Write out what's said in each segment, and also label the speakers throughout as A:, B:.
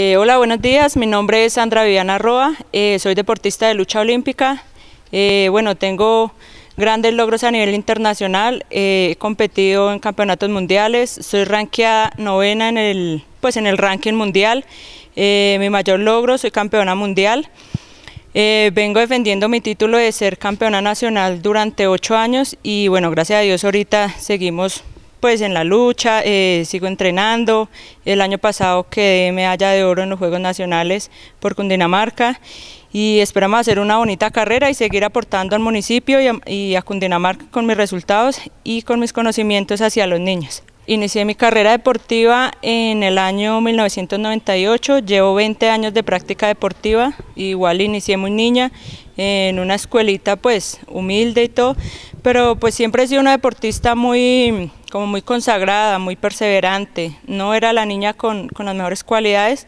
A: Eh, hola, buenos días. Mi nombre es Sandra Viviana Roa. Eh, soy deportista de lucha olímpica. Eh, bueno, tengo grandes logros a nivel internacional. he competido en campeonatos mundiales. Soy ranqueada novena en el, pues en el ranking mundial. mi mayor logro, soy campeona mundial. vengo defendiendo mi título de ser campeona nacional durante ocho años y bueno, gracias a Dios ahorita seguimos pues en la lucha, eh, sigo entrenando. El año pasado quedé medalla de oro en los Juegos Nacionales por Cundinamarca y esperamos hacer una bonita carrera y seguir aportando al municipio y a, Cundinamarca con mis resultados y con mis conocimientos hacia los niños. Inicié mi carrera deportiva en el año 1998, llevo 20 años de práctica deportiva, igual inicié muy niña en una escuelita pues humilde y todo, pero pues siempre he sido una deportista muy como muy consagrada, muy perseverante. No era la niña con, las mejores cualidades,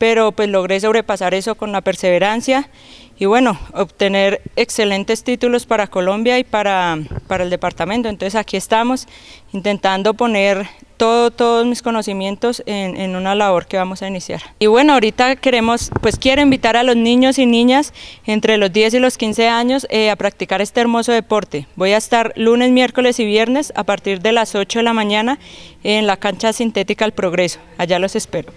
A: pero pues logré sobrepasar eso con la perseverancia y bueno, obtener excelentes títulos para Colombia y para, para el departamento. Entonces aquí estamos intentando poner todo, todos mis conocimientos en, una labor que vamos a iniciar. Y bueno, ahorita queremos, pues quiero invitar a los niños y niñas entre los 10 y los 15 años eh, a practicar este hermoso deporte. Voy a estar lunes, miércoles y viernes a partir de las 8 de la mañana en la cancha sintética El Progreso. Allá los espero.